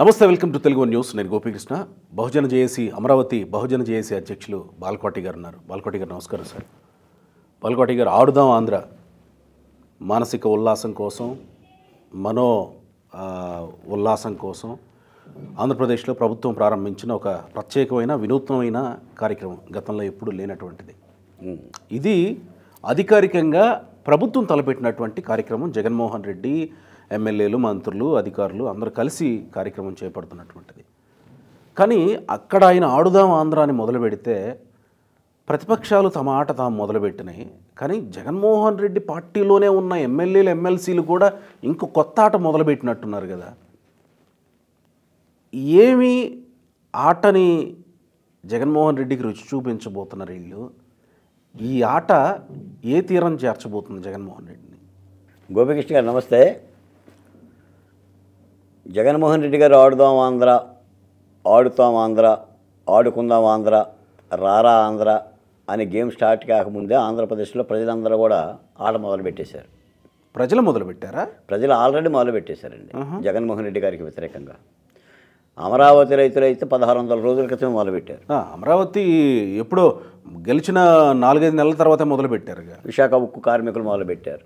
నమస్తే welcome to Telugu news నేను Gopikrishna Bahujan JAC Amaravati Bahujan JAC అధ్యక్షులు బాల్కోటి గారు ఉన్నారు బాల్కోటి గారు నమస్కారం సార్ బాల్కోటి గారు ఆడుదాం ఆంధ్ర మానసిక ఉల్లాసం కోసం మనో ఉల్లాసం కోసం ఆంధ్రప్రదేశ్లో ప్రభుత్వం ప్రారంభించిన ఒక ప్రత్యేకమైన వినూత్నమైన కార్యక్రమం గతంలో ఎప్పుడు లేనటువంటిది ఇది అధికారికంగా ప్రభుత్వం తలపెట్టినటువంటి కార్యక్రమం జగన్మోహన్ రెడ్డి ఎమ్మెల్యేలు మంత్రులు అధికారులు అందరూ కలిసి కార్యక్రమం చేపడుతున్నటువంటిది కానీ అక్కడ ఆయన ఆడుదాం ఆంధ్ర అని మొదలు పెడితే ప్రతిపక్షాలు తమ ఆట తాము మొదలుపెట్టినాయి కానీ జగన్మోహన్ రెడ్డి పార్టీలోనే ఉన్న ఎమ్మెల్యేలు ఎమ్మెల్సీలు కూడా ఇంకో కొత్త ఆట మొదలుపెట్టినట్టున్నారు కదా ఏమి ఆటని జగన్మోహన్ రెడ్డికి రుచి చూపించబోతున్నారు వీళ్ళు ఈ ఆట ఏ తీరం చేర్చబోతుంది జగన్మోహన్ రెడ్డిని గోపికృష్ణ గారు నమస్తే జగన్మోహన్ రెడ్డి గారు ఆడుదాం ఆంధ్ర ఆడుతాం ఆంధ్ర ఆడుకుందాం ఆంధ్ర రారా ఆంధ్ర అనే గేమ్ స్టార్ట్ కాకముందే ఆంధ్రప్రదేశ్లో ప్రజలందరూ కూడా ఆట మొదలు పెట్టేశారు ప్రజలు మొదలు పెట్టారా ప్రజలు ఆల్రెడీ మొదలు పెట్టేశారండి జగన్మోహన్ రెడ్డి గారికి వ్యతిరేకంగా అమరావతి రైతులు అయితే పదహారు వందల రోజుల క్రితం మొదలుపెట్టారు అమరావతి ఎప్పుడో గెలిచిన నాలుగైదు నెలల తర్వాత మొదలుపెట్టారు విశాఖ ఉక్కు కార్మికులు మొదలుపెట్టారు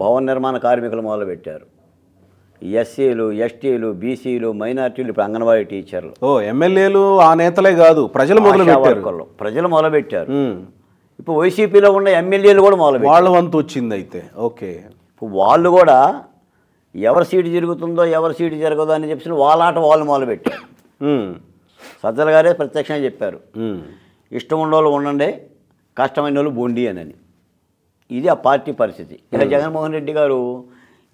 భవన నిర్మాణ కార్మికులు మొదలుపెట్టారు ఎస్సీలు ఎస్టీలు బీసీలు మైనార్టీలు ఇప్పుడు అంగన్వాడీ టీచర్లు ఓ ఎమ్మెల్యేలు ఆ నేతలే కాదు ప్రజలు మొదలు ప్రజలు మొదలుపెట్టారు ఇప్పుడు వైసీపీలో ఉన్న ఎమ్మెల్యేలు కూడా మొదలు వాళ్ళ వంతు వచ్చింది అయితే ఓకే ఇప్పుడు వాళ్ళు కూడా ఎవరి సీటు జరుగుతుందో ఎవరి సీటు జరగదో అని చెప్పి ఆట వాళ్ళు మొదలుపెట్టారు సజ్జల గారే ప్రత్యక్షంగా చెప్పారు ఇష్టం వాళ్ళు ఉండండి కష్టమైన వాళ్ళు బొండి అని ఇది ఆ పార్టీ పరిస్థితి ఇలా జగన్మోహన్ రెడ్డి గారు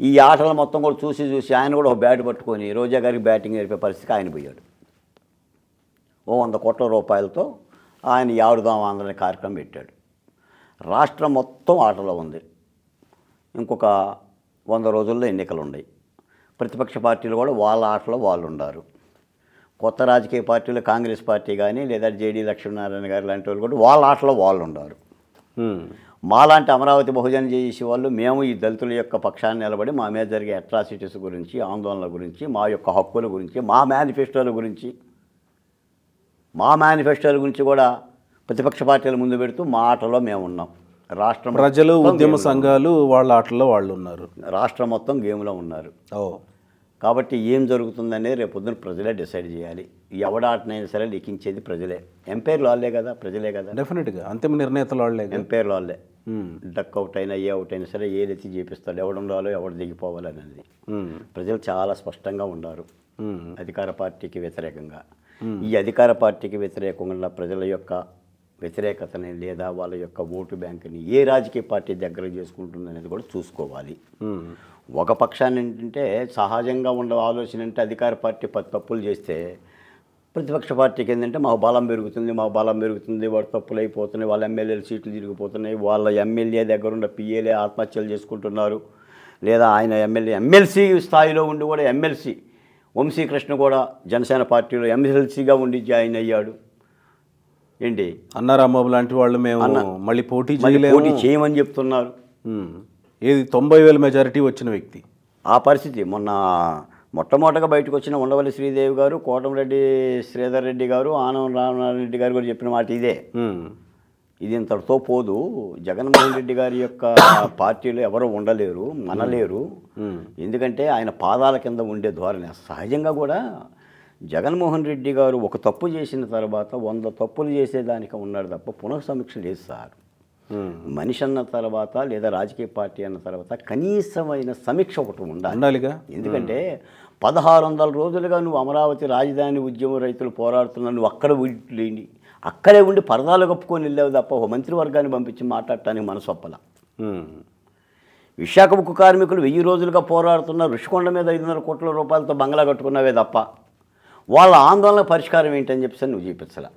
ఈ ఆటలు మొత్తం కూడా చూసి చూసి ఆయన కూడా ఒక బ్యాట్ పట్టుకొని రోజా గారికి బ్యాటింగ్ నేర్పే పరిస్థితికి ఆయన పోయాడు ఓ వంద కోట్ల రూపాయలతో ఆయన యాడుదాం ఆందోళన కార్యక్రమం పెట్టాడు రాష్ట్రం మొత్తం ఆటలో ఉంది ఇంకొక వంద రోజుల్లో ఎన్నికలు ఉన్నాయి ప్రతిపక్ష పార్టీలు కూడా వాళ్ళ ఆటలో వాళ్ళు ఉన్నారు కొత్త రాజకీయ పార్టీలు కాంగ్రెస్ పార్టీ కానీ లేదా జేడీ లక్ష్మీనారాయణ గారు లాంటి వాళ్ళు కూడా వాళ్ళ ఆటలో వాళ్ళు ఉన్నారు మాలాంటి అమరావతి బహుజన చేసే వాళ్ళు మేము ఈ దళితుల యొక్క పక్షాన్ని నిలబడి మా మీద జరిగే అట్రాసిటీస్ గురించి ఆందోళనల గురించి మా యొక్క హక్కుల గురించి మా మేనిఫెస్టోల గురించి మా మేనిఫెస్టోల గురించి కూడా ప్రతిపక్ష పార్టీలు ముందు పెడుతూ మా ఆటలో మేము ఉన్నాం రాష్ట్రం ప్రజలు ఉద్యమ సంఘాలు వాళ్ళ ఆటల్లో వాళ్ళు ఉన్నారు రాష్ట్రం మొత్తం గేమ్లో ఉన్నారు ఓ కాబట్టి ఏం జరుగుతుందనేది రేపు పొద్దున ప్రజలే డిసైడ్ చేయాలి ఎవడాటనైనా సరే లిఖించేది ప్రజలే ఎంపైర్లు వాళ్ళే కదా ప్రజలే కదా డెఫినెట్గా అంతిమ నిర్ణేతలు వాళ్ళే ఎంపైర్లు వాళ్ళే డక్ అవుట్ అయినా ఏ అవుట్ అయినా సరే ఏదైతే చేపిస్తాడు ఎవడం రాలో ఎవడు దిగిపోవాలనేది ప్రజలు చాలా స్పష్టంగా ఉన్నారు అధికార పార్టీకి వ్యతిరేకంగా ఈ అధికార పార్టీకి వ్యతిరేకంగా ప్రజల యొక్క వ్యతిరేకతని లేదా వాళ్ళ యొక్క ఓటు బ్యాంకుని ఏ రాజకీయ పార్టీ దగ్గర చేసుకుంటుంది అనేది కూడా చూసుకోవాలి ఒక పక్షాన్ని ఏంటంటే సహజంగా ఉండే ఆలోచన అంటే అధికార పార్టీ పది తప్పులు చేస్తే ప్రతిపక్ష పార్టీకి ఏంటంటే మాకు బలం పెరుగుతుంది మా బలం పెరుగుతుంది వాడు తప్పులు అయిపోతున్నాయి వాళ్ళ ఎమ్మెల్యేలు సీట్లు తిరిగిపోతున్నాయి వాళ్ళ ఎమ్మెల్యే దగ్గర ఉన్న పిఏలే ఆత్మహత్యలు చేసుకుంటున్నారు లేదా ఆయన ఎమ్మెల్యే ఎమ్మెల్సీ స్థాయిలో ఉండి కూడా ఎమ్మెల్సీ వంశీకృష్ణ కూడా జనసేన పార్టీలో ఎమ్మెల్సీగా ఉండి జాయిన్ అయ్యాడు ఏంటి అన్నారాంబాబు లాంటి వాళ్ళు మేము మళ్ళీ పోటీ పోటీ చేయమని చెప్తున్నారు ఏది తొంభై వేల మెజారిటీ వచ్చిన వ్యక్తి ఆ పరిస్థితి మొన్న మొట్టమొదటగా బయటకు వచ్చిన ఉండవల్లి శ్రీదేవి గారు రెడ్డి శ్రీధర్ రెడ్డి గారు ఆనం రామనారాయణ గారు కూడా చెప్పిన మాట ఇదే ఇది ఇంతటితో పోదు జగన్మోహన్ రెడ్డి గారి యొక్క పార్టీలో ఎవరు ఉండలేరు మనలేరు ఎందుకంటే ఆయన పాదాల కింద ఉండే ధోరణి సహజంగా కూడా జగన్మోహన్ రెడ్డి గారు ఒక తప్పు చేసిన తర్వాత వంద తప్పులు చేసేదానికి ఉన్నాడు తప్ప పునఃసమీక్ష లేదు సార్ Hmm. మనిషి అన్న తర్వాత లేదా రాజకీయ పార్టీ అన్న తర్వాత కనీసమైన సమీక్ష ఒకటి ఉండాలి ఉండాలిగా ఎందుకంటే hmm. పదహారు వందల రోజులుగా నువ్వు అమరావతి రాజధాని ఉద్యమ రైతులు పోరాడుతున్నా నువ్వు అక్కడ లేని అక్కడే ఉండి పరదాలు కప్పుకొని వెళ్ళావు తప్ప ఒక మంత్రివర్గాన్ని పంపించి మాట్లాడటానికి మనసొప్పల hmm. విశాఖ ముక్కు కార్మికులు వెయ్యి రోజులుగా పోరాడుతున్న ఋషికొండ మీద ఐదున్నర కోట్ల రూపాయలతో బంగ్లా కట్టుకున్నావే తప్ప వాళ్ళ ఆందోళన పరిష్కారం ఏంటని చెప్పేసి నువ్వు చూపించలే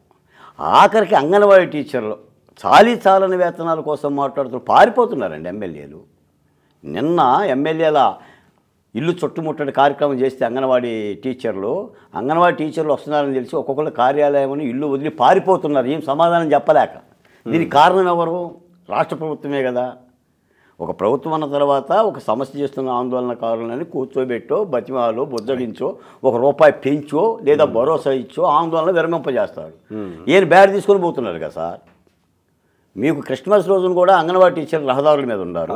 ఆఖరికి అంగన్వాడీ టీచర్లు చాలీ చాలని వేతనాల కోసం మాట్లాడుతున్న పారిపోతున్నారండి ఎమ్మెల్యేలు నిన్న ఎమ్మెల్యేల ఇల్లు చుట్టుముట్టడి కార్యక్రమం చేస్తే అంగన్వాడీ టీచర్లు అంగన్వాడీ టీచర్లు వస్తున్నారని తెలిసి ఒక్కొక్కళ్ళ కార్యాలయం ఇల్లు వదిలి పారిపోతున్నారు ఏం సమాధానం చెప్పలేక దీనికి కారణం ఎవరు రాష్ట్ర ప్రభుత్వమే కదా ఒక ప్రభుత్వం అన్న తర్వాత ఒక సమస్య చేస్తున్న ఆందోళనకారులని కూర్చోబెట్టో బతిమాలో బుజ్జగించో ఒక రూపాయి పెంచో లేదా భరోసా ఇచ్చో ఆందోళన విరమింపజేస్తారు ఈయన బ్యాడ్ తీసుకొని పోతున్నారు కదా సార్ మీకు క్రిస్మస్ రోజును కూడా అంగన్వాడీ టీచర్లు రహదారుల మీద ఉన్నారు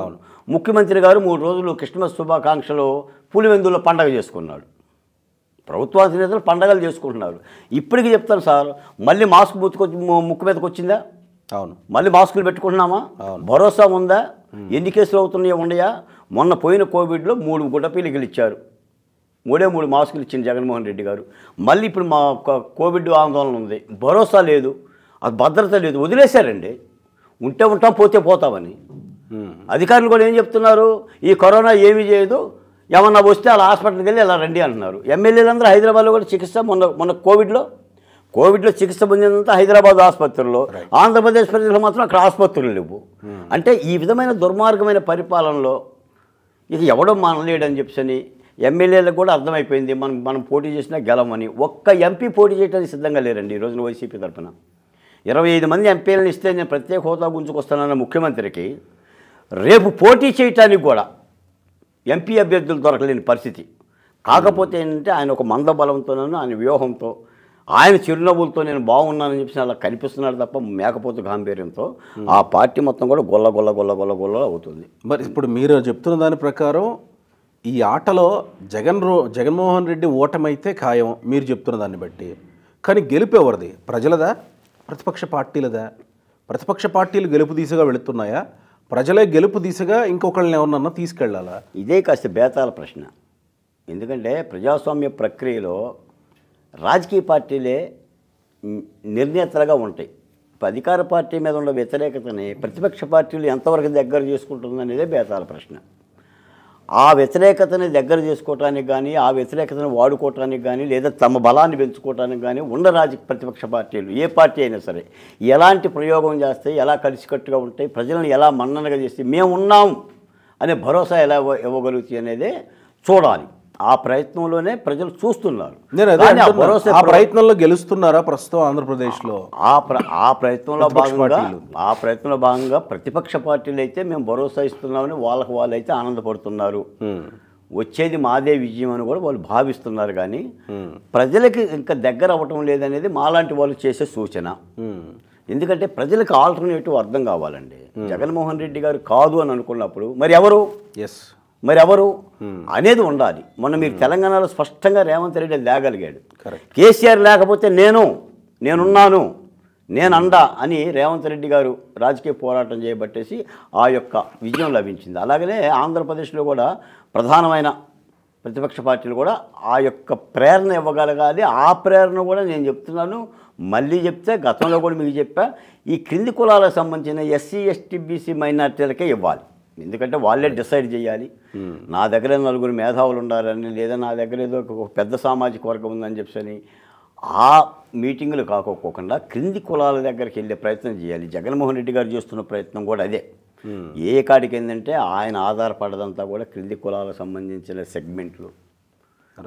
ముఖ్యమంత్రి గారు మూడు రోజులు క్రిస్మస్ శుభాకాంక్షలు పులివెందుల పండగ చేసుకున్నాడు అధినేతలు పండగలు చేసుకుంటున్నారు ఇప్పటికీ చెప్తాను సార్ మళ్ళీ మాస్క్ ముత్తుకొచ్చి ముక్కు మీదకి వచ్చిందా అవును మళ్ళీ మాస్కులు పెట్టుకుంటున్నామా భరోసా ఉందా ఎన్ని కేసులు అవుతున్నాయో ఉన్నాయా మొన్న పోయిన కోవిడ్లో మూడు గుడ్డపీలికలు ఇచ్చారు మూడే మూడు మాస్కులు ఇచ్చింది జగన్మోహన్ రెడ్డి గారు మళ్ళీ ఇప్పుడు మా కోవిడ్ ఆందోళన ఉంది భరోసా లేదు అది భద్రత లేదు వదిలేశారండి ఉంటే ఉంటాం పోతే పోతామని అధికారులు కూడా ఏం చెప్తున్నారు ఈ కరోనా ఏమీ చేయదు ఏమన్నా వస్తే అలా హాస్పిటల్కి వెళ్ళి అలా రండి అంటున్నారు ఎమ్మెల్యేలందరూ హైదరాబాద్లో కూడా చికిత్స మొన్న మొన్న కోవిడ్లో కోవిడ్లో చికిత్స పొందినంత హైదరాబాద్ ఆసుపత్రుల్లో ఆంధ్రప్రదేశ్ ప్రజలు మాత్రం అక్కడ ఆసుపత్రులు లేవు అంటే ఈ విధమైన దుర్మార్గమైన పరిపాలనలో ఇక ఎవడో మనలేడని చెప్పని ఎమ్మెల్యేలకు కూడా అర్థమైపోయింది మనం మనం పోటీ చేసినా గెలవని ఒక్క ఎంపీ పోటీ చేయడానికి సిద్ధంగా లేరండి ఈరోజున వైసీపీ తరఫున ఇరవై ఐదు మంది ఎంపీలను ఇస్తే నేను ప్రత్యేక హోదా గుంజుకొస్తానన్న ముఖ్యమంత్రికి రేపు పోటీ చేయటానికి కూడా ఎంపీ అభ్యర్థులు దొరకలేని పరిస్థితి కాకపోతే ఏంటంటే ఆయన ఒక మంద బలంతోనూ ఆయన వ్యూహంతో ఆయన చిరునవ్వులతో నేను బాగున్నానని చెప్పి అలా కనిపిస్తున్నాడు తప్ప మేకపోతు గాంభీర్యంతో ఆ పార్టీ మొత్తం కూడా గొల్ల గొల్ల గొల్ల గొల్ల గొల్ల అవుతుంది మరి ఇప్పుడు మీరు చెప్తున్న దాని ప్రకారం ఈ ఆటలో జగన్ రో జగన్మోహన్ రెడ్డి ఓటమైతే ఖాయం మీరు చెప్తున్న దాన్ని బట్టి కానీ గెలిపేవరిది ప్రజలదా ప్రతిపక్ష పార్టీలదా ప్రతిపక్ష పార్టీలు గెలుపు దిశగా వెళుతున్నాయా ప్రజలే గెలుపు దిశగా ఇంకొకళ్ళని ఎవరినన్నా తీసుకెళ్ళాలా ఇదే కాస్త బేతాల ప్రశ్న ఎందుకంటే ప్రజాస్వామ్య ప్రక్రియలో రాజకీయ పార్టీలే నిర్ణేతలుగా ఉంటాయి ఇప్పుడు అధికార పార్టీ మీద ఉన్న వ్యతిరేకతని ప్రతిపక్ష పార్టీలు ఎంతవరకు దగ్గర చేసుకుంటుందనేదే బేతాల ప్రశ్న ఆ వ్యతిరేకతని దగ్గర చేసుకోవటానికి కానీ ఆ వ్యతిరేకతను వాడుకోవటానికి కానీ లేదా తమ బలాన్ని పెంచుకోవటానికి కానీ ఉన్న రాజకీయ ప్రతిపక్ష పార్టీలు ఏ పార్టీ అయినా సరే ఎలాంటి ప్రయోగం చేస్తే ఎలా కలిసికట్టుగా ఉంటాయి ప్రజలను ఎలా మన్ననగా చేస్తే మేము ఉన్నాం అనే భరోసా ఎలా ఇవ్వగలుగుతాయి అనేది చూడాలి ఆ ప్రయత్నంలోనే ప్రజలు చూస్తున్నారు ఆ ప్రయత్నంలో గెలుస్తున్నారా ప్రస్తుతం ఆంధ్రప్రదేశ్లో ఆ ఆ ప్రయత్నంలో భాగంగా ఆ ప్రయత్నంలో భాగంగా ప్రతిపక్ష పార్టీలు అయితే మేము భరోసా ఇస్తున్నామని వాళ్ళకు వాళ్ళు అయితే ఆనందపడుతున్నారు వచ్చేది మాదే విజయం అని కూడా వాళ్ళు భావిస్తున్నారు కానీ ప్రజలకి ఇంకా దగ్గర అవ్వటం లేదనేది మాలాంటి వాళ్ళు చేసే సూచన ఎందుకంటే ప్రజలకు ఆల్టర్నేటివ్ అర్థం కావాలండి జగన్మోహన్ రెడ్డి గారు కాదు అని అనుకున్నప్పుడు మరి ఎవరు ఎస్ మరి ఎవరు అనేది ఉండాలి మొన్న మీరు తెలంగాణలో స్పష్టంగా రేవంత్ రెడ్డి లేగలిగాడు కేసీఆర్ లేకపోతే నేను నేనున్నాను నేను అండా అని రేవంత్ రెడ్డి గారు రాజకీయ పోరాటం చేయబట్టేసి ఆ యొక్క విజయం లభించింది అలాగనే ఆంధ్రప్రదేశ్లో కూడా ప్రధానమైన ప్రతిపక్ష పార్టీలు కూడా ఆ యొక్క ప్రేరణ ఇవ్వగలగాలి ఆ ప్రేరణ కూడా నేను చెప్తున్నాను మళ్ళీ చెప్తే గతంలో కూడా మీకు చెప్పా ఈ క్రింది కులాలకు సంబంధించిన ఎస్సీ ఎస్టీ బీసీ మైనార్టీలకే ఇవ్వాలి ఎందుకంటే వాళ్ళే డిసైడ్ చేయాలి hmm. నా దగ్గర నలుగురు మేధావులు ఉండాలని లేదా నా దగ్గర ఏదో ఒక పెద్ద సామాజిక వర్గం ఉందని చెప్పని ఆ మీటింగులు కాకపోకుండా క్రింది కులాల దగ్గరికి వెళ్ళే ప్రయత్నం చేయాలి జగన్మోహన్ రెడ్డి గారు చేస్తున్న ప్రయత్నం కూడా అదే hmm. ఏ కాడికి ఏంటంటే ఆయన ఆధారపడదంతా కూడా క్రింది కులాలకు సంబంధించిన సెగ్మెంట్లు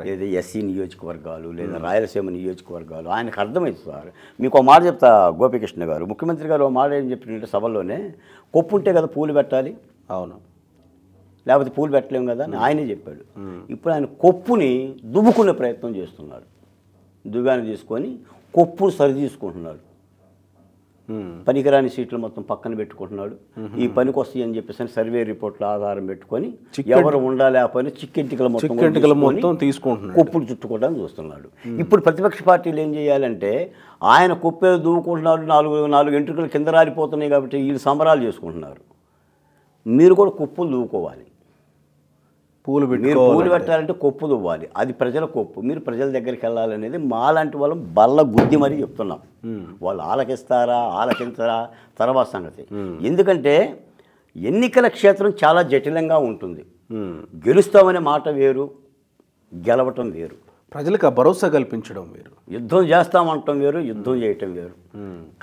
లేదా ఎస్సీ నియోజకవర్గాలు లేదా hmm. రాయలసీమ నియోజకవర్గాలు ఆయనకు అర్థమైంది సార్ మీకు ఒక మాట చెప్తా గోపికృష్ణ గారు ముఖ్యమంత్రి గారు ఒక మాట ఏం చెప్పినట్టే సభలోనే ఉంటే కదా పూలు పెట్టాలి అవును లేకపోతే పూలు పెట్టలేము కదా అని ఆయనే చెప్పాడు ఇప్పుడు ఆయన కొప్పుని దువ్వుకునే ప్రయత్నం చేస్తున్నాడు దువ్వాన్ని తీసుకొని కొప్పును సరి తీసుకుంటున్నాడు పనికిరాని సీట్లు మొత్తం పక్కన పెట్టుకుంటున్నాడు ఈ పనికి వస్తాయి అని చెప్పేసి సర్వే రిపోర్ట్ల ఆధారం పెట్టుకొని ఎవరు ఉండాలి ఆ పని చిక్కెంటికల మొత్తం మొత్తం తీసుకుంటున్నాడు కొప్పులు చుట్టుకోవడానికి చూస్తున్నాడు ఇప్పుడు ప్రతిపక్ష పార్టీలు ఏం చేయాలంటే ఆయన కొప్పేది దూకుంటున్నాడు నాలుగు నాలుగు ఎంట్రుకలు కింద రారిపోతున్నాయి కాబట్టి వీళ్ళు సంబరాలు చేసుకుంటున్నారు మీరు కూడా కుప్పులు దువ్వుకోవాలి పూలు మీరు పూలు పెట్టాలంటే కుప్పు దువ్వాలి అది ప్రజల కుప్పు మీరు ప్రజల దగ్గరికి వెళ్ళాలనేది మాలాంటి వాళ్ళం బల్ల గుద్ది మరీ చెప్తున్నాం వాళ్ళు ఆలకిస్తారా ఆలకించరా తర్వాత సంగతి ఎందుకంటే ఎన్నికల క్షేత్రం చాలా జటిలంగా ఉంటుంది గెలుస్తామనే మాట వేరు గెలవటం వేరు ప్రజలకు ఆ భరోసా కల్పించడం వేరు యుద్ధం చేస్తామంటాం వేరు యుద్ధం చేయటం వేరు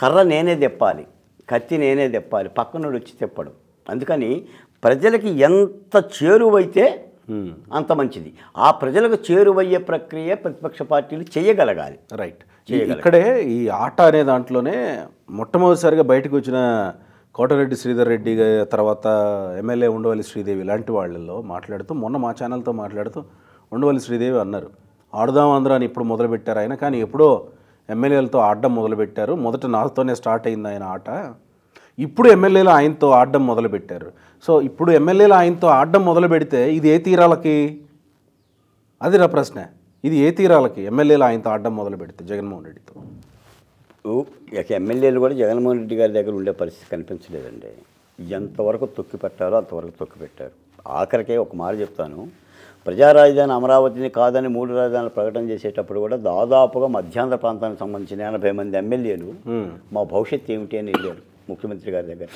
కర్ర నేనే తెప్పాలి కత్తి నేనే తెప్పాలి పక్కనోడు వచ్చి తెప్పడం అందుకని ప్రజలకి ఎంత చేరువైతే అంత మంచిది ఆ ప్రజలకు చేరువయ్యే ప్రక్రియ ప్రతిపక్ష పార్టీలు చేయగలగాలి రైట్ ఇక్కడే ఈ ఆట అనే దాంట్లోనే మొట్టమొదటిసారిగా బయటకు వచ్చిన కోటరెడ్డి శ్రీధర్ రెడ్డి తర్వాత ఎమ్మెల్యే ఉండవల్లి శ్రీదేవి ఇలాంటి వాళ్ళల్లో మాట్లాడుతూ మొన్న మా ఛానల్తో మాట్లాడుతూ ఉండవల్లి శ్రీదేవి అన్నారు ఆడుదాం ఆంధ్ర అని ఇప్పుడు మొదలుపెట్టారు ఆయన కానీ ఎప్పుడో ఎమ్మెల్యేలతో ఆడడం మొదలుపెట్టారు మొదట నాతోనే స్టార్ట్ అయింది ఆయన ఆట ఇప్పుడు ఎమ్మెల్యేలు ఆయనతో ఆడడం మొదలుపెట్టారు సో ఇప్పుడు ఎమ్మెల్యేలు ఆయనతో ఆడడం మొదలు పెడితే ఇది ఏ తీరాలకి అది నా ప్రశ్న ఇది ఏ తీరాలకి ఎమ్మెల్యేలు ఆయనతో ఆడడం మొదలు పెడితే జగన్మోహన్ రెడ్డితో ఎమ్మెల్యేలు కూడా జగన్మోహన్ రెడ్డి గారి దగ్గర ఉండే పరిస్థితి కనిపించలేదండి ఎంతవరకు తొక్కి పెట్టాలో అంతవరకు తొక్కి పెట్టారు ఆఖరికే ఒక మాట చెప్తాను ప్రజా రాజధాని అమరావతిని కాదని మూడు రాజధానులు ప్రకటన చేసేటప్పుడు కూడా దాదాపుగా మధ్యాంధ్ర ప్రాంతానికి సంబంధించిన ఎనభై మంది ఎమ్మెల్యేలు మా భవిష్యత్తు ఏమిటి అని వెళ్ళారు ముఖ్యమంత్రి గారి దగ్గర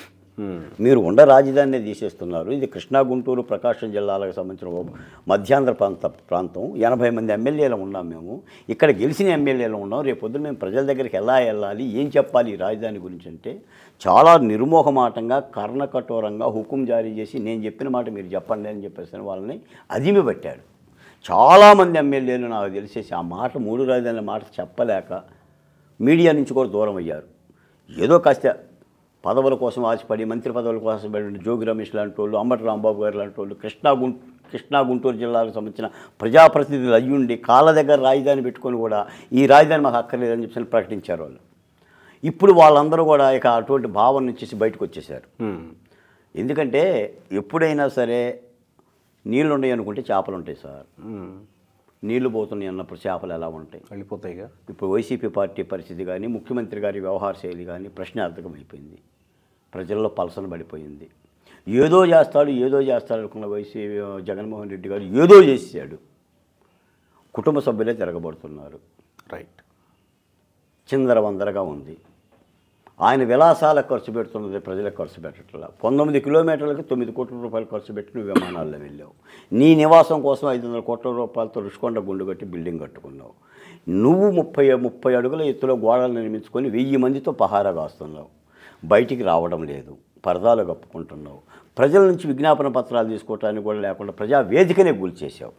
మీరు ఉండ రాజధానిని తీసేస్తున్నారు ఇది కృష్ణా గుంటూరు ప్రకాశం జిల్లాలకు సంబంధించిన మధ్యాంధ్ర ప్రాంత ప్రాంతం ఎనభై మంది ఎమ్మెల్యేలు ఉన్నాం మేము ఇక్కడ గెలిచిన ఎమ్మెల్యేలు ఉన్నాం రేపు పొద్దున మేము ప్రజల దగ్గరికి ఎలా వెళ్ళాలి ఏం చెప్పాలి ఈ రాజధాని గురించి అంటే చాలా నిర్మోహమాటంగా కర్ణకఠోరంగా హుకుం జారీ చేసి నేను చెప్పిన మాట మీరు చెప్పండి అని చెప్పేసి వాళ్ళని అదిమి పెట్టాడు చాలామంది ఎమ్మెల్యేలు నాకు తెలిసేసి ఆ మాట మూడు రాజధానుల మాట చెప్పలేక మీడియా నుంచి కూడా దూరం అయ్యారు ఏదో కాస్త పదవుల కోసం ఆశపడి మంత్రి పదవుల కోసం జోగి రమేష్ లాంటి వాళ్ళు అంబటి రాంబాబు గారు లాంటి వాళ్ళు కృష్ణా గుంటూ కృష్ణా గుంటూరు జిల్లాకు సంబంధించిన ప్రజాప్రతినిధులు అయ్యుండి కాళ్ళ దగ్గర రాజధాని పెట్టుకొని కూడా ఈ రాజధాని మాకు అక్కర్లేదని చెప్పి ప్రకటించారు వాళ్ళు ఇప్పుడు వాళ్ళందరూ కూడా ఇక అటువంటి భావన నుంచి బయటకు వచ్చేసారు ఎందుకంటే ఎప్పుడైనా సరే నీళ్ళు ఉన్నాయి అనుకుంటే చేపలు ఉంటాయి సార్ నీళ్లు పోతున్నాయి అన్నప్పుడు చేపలు ఎలా ఉంటాయి వెళ్ళిపోతాయిగా ఇప్పుడు వైసీపీ పార్టీ పరిస్థితి కానీ ముఖ్యమంత్రి గారి వ్యవహార శైలి కానీ అయిపోయింది ప్రజల్లో పలసన పడిపోయింది ఏదో చేస్తాడు ఏదో చేస్తాడు అనుకున్న వైసీ జగన్మోహన్ రెడ్డి గారు ఏదో చేశాడు కుటుంబ సభ్యులే తిరగబడుతున్నారు రైట్ చిందరవందరగా ఉంది ఆయన విలాసాలకు ఖర్చు పెడుతున్నది ప్రజలకు ఖర్చు పెట్టట్లా పంతొమ్మిది కిలోమీటర్లకు తొమ్మిది కోట్ల రూపాయలు ఖర్చు పెట్టి నువ్వు విమానాల్లో వెళ్ళావు నీ నివాసం కోసం ఐదు వందల కోట్ల రూపాయలతో రుషికొండ గుండు కట్టి బిల్డింగ్ కట్టుకున్నావు నువ్వు ముప్పై ముప్పై అడుగుల ఎత్తులో గోడలు నిర్మించుకొని వెయ్యి మందితో పహారా కాస్తున్నావు బయటికి రావడం లేదు పరదాలు కప్పుకుంటున్నావు ప్రజల నుంచి విజ్ఞాపన పత్రాలు తీసుకోవటానికి కూడా లేకుండా ప్రజా వేదికనే గుల్చేసావు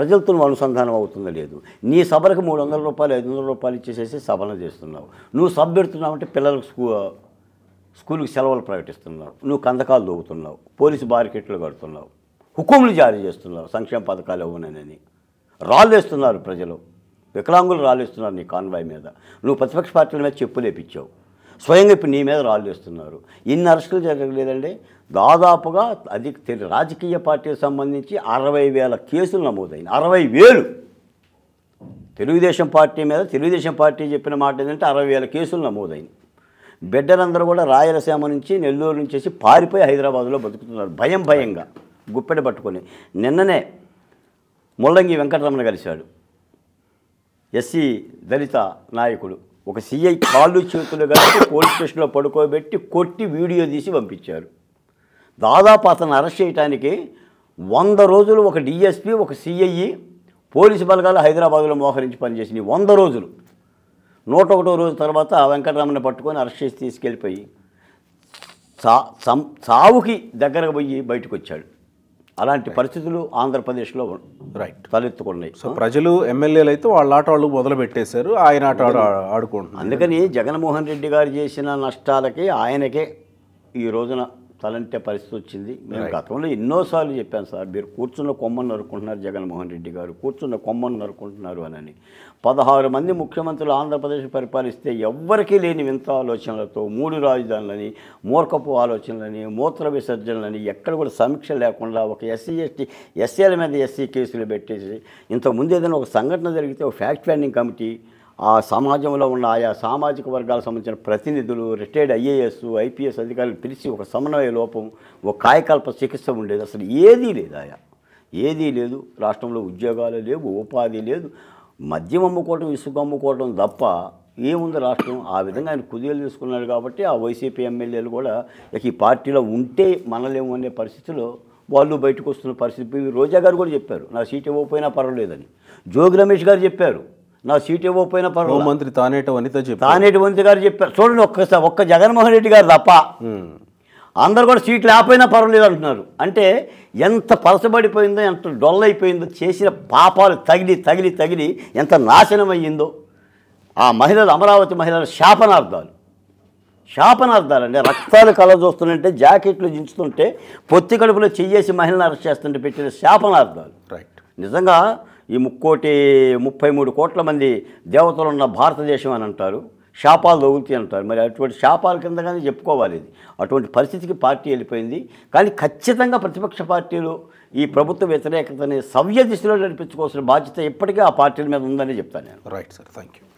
ప్రజలతో అనుసంధానం అవుతుందో లేదు నీ సభలకు మూడు వందల రూపాయలు ఐదు వందల రూపాయలు ఇచ్చేసేసి సభలు చేస్తున్నావు నువ్వు సభ పెడుతున్నావు అంటే పిల్లలకు స్కూ స్కూల్కి సెలవులు ప్రకటిస్తున్నావు నువ్వు కందకాలు దూకుతున్నావు పోలీసు బారికెట్లు కడుతున్నావు హుకుములు జారీ చేస్తున్నావు సంక్షేమ పథకాలు ఇవ్వనని రాళ్ళేస్తున్నారు ప్రజలు వికలాంగులు వేస్తున్నారు నీ కాన్వాయ్ మీద నువ్వు ప్రతిపక్ష పార్టీల మీద చెప్పులేపించావు స్వయంగా ఇప్పుడు నీ మీద రాళ్ళు వేస్తున్నారు ఇన్ని అరెస్టులు జరగలేదండి దాదాపుగా అది రాజకీయ పార్టీకి సంబంధించి అరవై వేల కేసులు నమోదైంది అరవై వేలు తెలుగుదేశం పార్టీ మీద తెలుగుదేశం పార్టీ చెప్పిన మాట ఏంటంటే అరవై వేల కేసులు నమోదైంది బిడ్డలందరూ కూడా రాయలసీమ నుంచి నెల్లూరు నుంచి వచ్చి పారిపోయి హైదరాబాద్లో బతుకుతున్నారు భయం భయంగా గుప్పెడ పట్టుకొని నిన్ననే ముల్లంగి వెంకటరమణ కలిశాడు ఎస్సీ దళిత నాయకుడు ఒక సీఐ కాళ్ళు చేతులు కలిపి పోలీస్ స్టేషన్లో పడుకోబెట్టి కొట్టి వీడియో తీసి పంపించారు దాదాపు అతను అరెస్ట్ చేయడానికి వంద రోజులు ఒక డిఎస్పీ ఒక సిఐఈ పోలీసు బలగాలు హైదరాబాద్లో మోహరించి పనిచేసినాయి వంద రోజులు నూట ఒకటో రోజు తర్వాత వెంకటరామని పట్టుకొని అరెస్ట్ చేసి తీసుకెళ్ళిపోయి చా చావుకి దగ్గరకు పోయి బయటకు వచ్చాడు అలాంటి పరిస్థితులు ఆంధ్రప్రదేశ్లో రైట్ తలెత్తుకున్నాయి సో ప్రజలు ఎమ్మెల్యేలు అయితే వాళ్ళ ఆట వాళ్ళు మొదలు పెట్టేశారు ఆయన ఆట ఆడుకుంటున్నారు అందుకని జగన్మోహన్ రెడ్డి గారు చేసిన నష్టాలకి ఆయనకే ఈ రోజున తలంటే పరిస్థితి వచ్చింది మేము గతంలో ఎన్నోసార్లు చెప్పాను సార్ మీరు కూర్చున్న కొమ్మను నరుకుంటున్నారు జగన్మోహన్ రెడ్డి గారు కూర్చున్న కొమ్మను నరుకుంటున్నారు అని పదహారు మంది ముఖ్యమంత్రులు ఆంధ్రప్రదేశ్ పరిపాలిస్తే ఎవ్వరికీ లేని వింత ఆలోచనలతో మూడు రాజధానులని మూర్ఖపు ఆలోచనలని మూత్ర విసర్జనలని ఎక్కడ కూడా సమీక్ష లేకుండా ఒక ఎస్సీ ఎస్టీ ఎస్సీల మీద ఎస్సీ కేసులు పెట్టేసి ఇంతకుముందు ఏదైనా ఒక సంఘటన జరిగితే ఒక ఫ్యాక్ట్ ఫైండింగ్ కమిటీ ఆ సమాజంలో ఉన్న ఆయా సామాజిక వర్గాలకు సంబంధించిన ప్రతినిధులు రిటైర్డ్ ఐఏఎస్ ఐపీఎస్ అధికారులు పిలిచి ఒక సమన్వయ లోపం ఒక కాయకల్ప చికిత్స ఉండేది అసలు ఏదీ లేదు ఆయా ఏదీ లేదు రాష్ట్రంలో ఉద్యోగాలు లేవు ఉపాధి లేదు మద్యం అమ్ముకోవటం ఇసుక అమ్ముకోవటం తప్ప ఏముంది రాష్ట్రం ఆ విధంగా ఆయన కుదేలు తీసుకున్నారు కాబట్టి ఆ వైసీపీ ఎమ్మెల్యేలు కూడా ఇక ఈ పార్టీలో ఉంటే మనలేము అనే పరిస్థితిలో వాళ్ళు బయటకు వస్తున్న పరిస్థితి రోజా గారు కూడా చెప్పారు నా సీట్ ఇవ్వకపోయినా పర్వాలేదని జోగి రమేష్ గారు చెప్పారు నా సీట్ ఇవ్వకపోయినా పర్వాలేదు మంత్రి తానేటి వనిత చెప్పి తానేటి వనిత గారు చెప్పారు చూడండి ఒక్కసారి ఒక్క జగన్మోహన్ రెడ్డి గారు తప్ప అందరు కూడా సీట్లు లేకపోయినా పర్వాలేదు అంటున్నారు అంటే ఎంత పలసబడిపోయిందో ఎంత డొల్లైపోయిందో చేసిన పాపాలు తగిలి తగిలి తగిలి ఎంత నాశనం అయ్యిందో ఆ మహిళలు అమరావతి మహిళల శాపనార్థాలు శాపనార్థాలు అంటే రక్తాలు చూస్తుంటే జాకెట్లు దించుతుంటే పొత్తి కడుపులో చెయ్యేసి మహిళలు అరెస్ట్ చేస్తుంటే పెట్టిన శాపనార్థాలు రైట్ నిజంగా ఈ ముక్కోటి ముప్పై మూడు కోట్ల మంది దేవతలు ఉన్న భారతదేశం అని అంటారు శాపాలు తగులుతాయి అంటారు మరి అటువంటి శాపాల కిందగానే చెప్పుకోవాలి ఇది అటువంటి పరిస్థితికి పార్టీ వెళ్ళిపోయింది కానీ ఖచ్చితంగా ప్రతిపక్ష పార్టీలు ఈ ప్రభుత్వ వ్యతిరేకతని సవ్య దిశలో నడిపించుకోవాల్సిన బాధ్యత ఇప్పటికే ఆ పార్టీల మీద ఉందని చెప్తాను నేను రైట్ సార్ థ్యాంక్ యూ